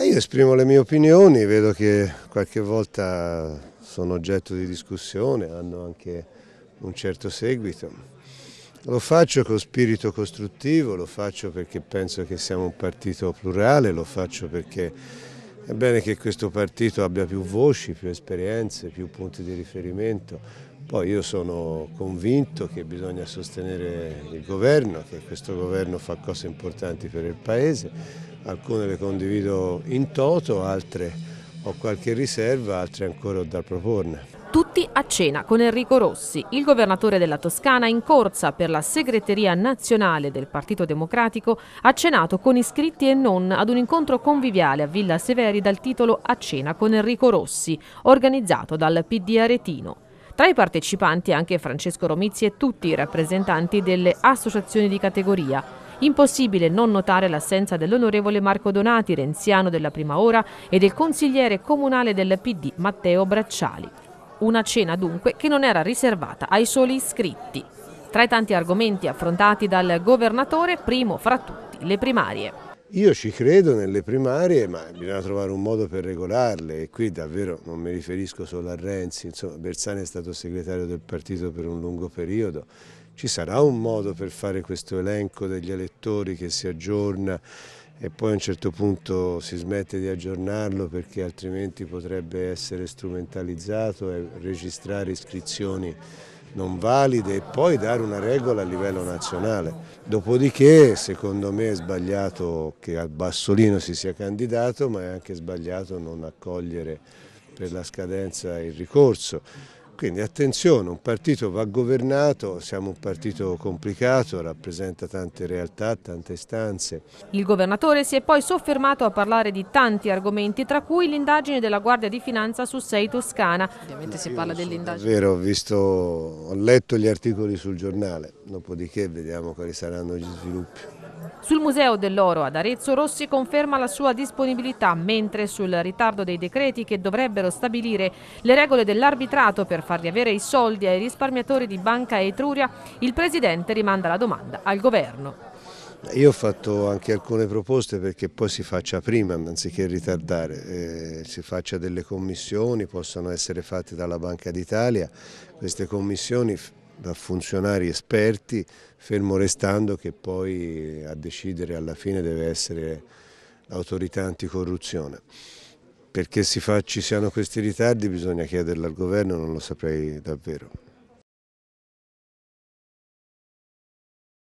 Ma io esprimo le mie opinioni, vedo che qualche volta sono oggetto di discussione, hanno anche un certo seguito. Lo faccio con spirito costruttivo, lo faccio perché penso che siamo un partito plurale, lo faccio perché è bene che questo partito abbia più voci, più esperienze, più punti di riferimento, poi io sono convinto che bisogna sostenere il governo, che questo governo fa cose importanti per il Paese, alcune le condivido in toto, altre ho qualche riserva, altre ancora ho da proporne. Tutti a cena con Enrico Rossi, il governatore della Toscana in corsa per la segreteria nazionale del Partito Democratico, ha cenato con iscritti e non ad un incontro conviviale a Villa Severi dal titolo A cena con Enrico Rossi, organizzato dal PD Aretino. Tra i partecipanti anche Francesco Romizzi e tutti i rappresentanti delle associazioni di categoria. Impossibile non notare l'assenza dell'onorevole Marco Donati, renziano della prima ora, e del consigliere comunale del PD Matteo Bracciali. Una cena dunque che non era riservata ai soli iscritti. Tra i tanti argomenti affrontati dal governatore, primo fra tutti le primarie. Io ci credo nelle primarie, ma bisogna trovare un modo per regolarle e qui davvero non mi riferisco solo a Renzi, insomma Bersani è stato segretario del partito per un lungo periodo, ci sarà un modo per fare questo elenco degli elettori che si aggiorna e poi a un certo punto si smette di aggiornarlo perché altrimenti potrebbe essere strumentalizzato e registrare iscrizioni non valide e poi dare una regola a livello nazionale. Dopodiché secondo me è sbagliato che a Bassolino si sia candidato ma è anche sbagliato non accogliere per la scadenza il ricorso quindi attenzione, un partito va governato, siamo un partito complicato, rappresenta tante realtà, tante istanze. Il governatore si è poi soffermato a parlare di tanti argomenti, tra cui l'indagine della Guardia di Finanza su Sei Toscana. Ovviamente si parla dell'indagine. È vero, ho, ho letto gli articoli sul giornale, dopodiché vediamo quali saranno gli sviluppi. Sul Museo dell'Oro ad Arezzo Rossi conferma la sua disponibilità, mentre sul ritardo dei decreti che dovrebbero stabilire le regole dell'arbitrato per far riavere i soldi ai risparmiatori di Banca Etruria, il Presidente rimanda la domanda al Governo. Io ho fatto anche alcune proposte perché poi si faccia prima anziché ritardare, eh, si faccia delle commissioni, possono essere fatte dalla Banca d'Italia, queste commissioni da funzionari esperti, fermo restando che poi a decidere alla fine deve essere l'autorità anticorruzione. Perché si fa, ci siano questi ritardi bisogna chiederlo al governo, non lo saprei davvero.